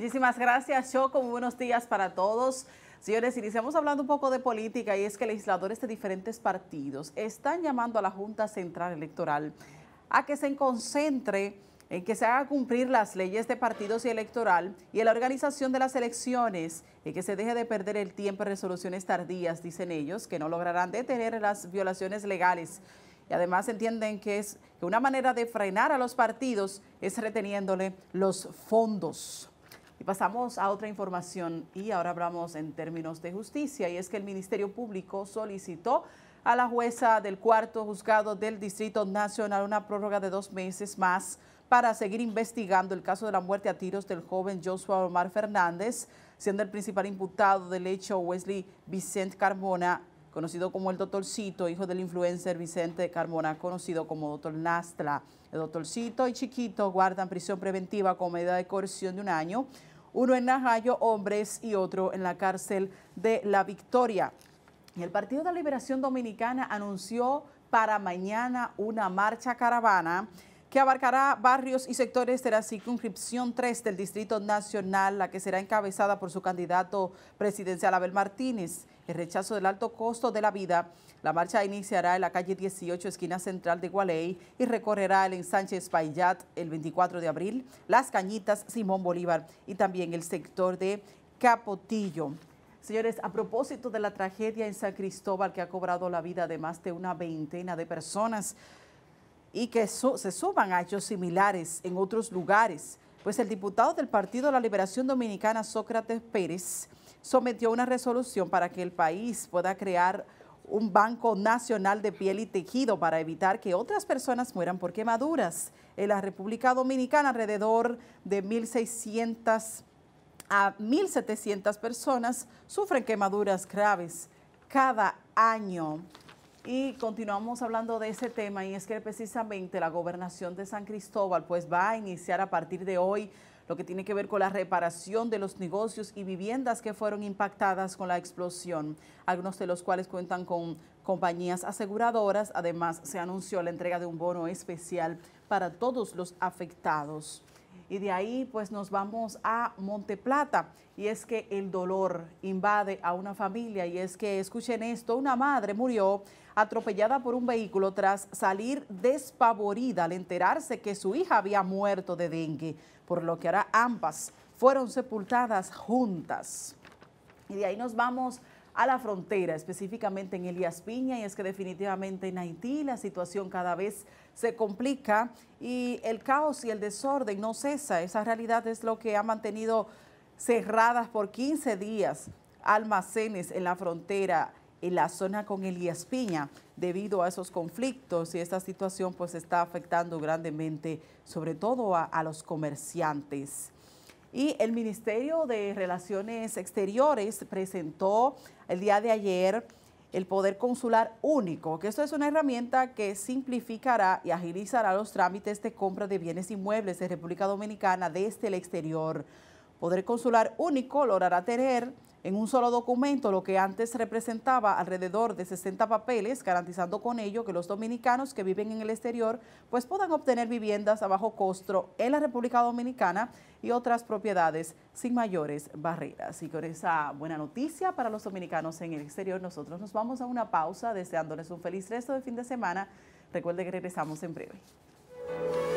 Muchísimas gracias, Yo Muy buenos días para todos. Señores, iniciamos hablando un poco de política y es que legisladores de diferentes partidos están llamando a la Junta Central Electoral a que se concentre en que se haga cumplir las leyes de partidos y electoral y en la organización de las elecciones, y que se deje de perder el tiempo en resoluciones tardías, dicen ellos, que no lograrán detener las violaciones legales. Y además entienden que es que una manera de frenar a los partidos es reteniéndole los fondos. Y pasamos a otra información y ahora hablamos en términos de justicia y es que el Ministerio Público solicitó a la jueza del cuarto juzgado del Distrito Nacional una prórroga de dos meses más para seguir investigando el caso de la muerte a tiros del joven Joshua Omar Fernández, siendo el principal imputado del hecho Wesley Vicente Carmona, conocido como el Cito, hijo del influencer Vicente Carmona, conocido como doctor Nastra. El doctorcito y chiquito guardan prisión preventiva con medida de coerción de un año uno en Najayo, hombres, y otro en la cárcel de La Victoria. El Partido de Liberación Dominicana anunció para mañana una marcha caravana que abarcará barrios y sectores de la circunscripción 3 del Distrito Nacional, la que será encabezada por su candidato presidencial Abel Martínez. El rechazo del alto costo de la vida, la marcha iniciará en la calle 18, esquina central de Gualey, y recorrerá el ensanche Espaillat el 24 de abril, Las Cañitas, Simón Bolívar y también el sector de Capotillo. Señores, a propósito de la tragedia en San Cristóbal que ha cobrado la vida de más de una veintena de personas, y que se suban a hechos similares en otros lugares. Pues el diputado del Partido de la Liberación Dominicana, Sócrates Pérez, sometió una resolución para que el país pueda crear un banco nacional de piel y tejido para evitar que otras personas mueran por quemaduras. En la República Dominicana, alrededor de 1.600 a 1.700 personas sufren quemaduras graves cada año. Y continuamos hablando de ese tema y es que precisamente la gobernación de San Cristóbal pues va a iniciar a partir de hoy lo que tiene que ver con la reparación de los negocios y viviendas que fueron impactadas con la explosión, algunos de los cuales cuentan con compañías aseguradoras. Además, se anunció la entrega de un bono especial para todos los afectados. Y de ahí pues nos vamos a Monte Plata y es que el dolor invade a una familia y es que escuchen esto, una madre murió atropellada por un vehículo tras salir despavorida al enterarse que su hija había muerto de dengue, por lo que ahora ambas fueron sepultadas juntas. Y de ahí nos vamos a la frontera, específicamente en Elías Piña, y es que definitivamente en Haití la situación cada vez se complica y el caos y el desorden no cesa. Esa realidad es lo que ha mantenido cerradas por 15 días almacenes en la frontera en la zona con Elías Piña debido a esos conflictos y esta situación pues está afectando grandemente sobre todo a, los comerciantes. Y el Ministerio de Relaciones Exteriores presentó el día de ayer el Poder Consular Único, que esto es una herramienta que simplificará y agilizará los trámites de compra de bienes inmuebles de República Dominicana desde el exterior. Poder Consular Único logrará tener en un solo documento lo que antes representaba alrededor de 60 papeles, garantizando con ello que los dominicanos que viven en el exterior pues puedan obtener viviendas a bajo costo en la República Dominicana y otras propiedades sin mayores barreras. Y con esa buena noticia para los dominicanos en el exterior, nosotros nos vamos a una pausa deseándoles un feliz resto de fin de semana. Recuerde que regresamos en breve.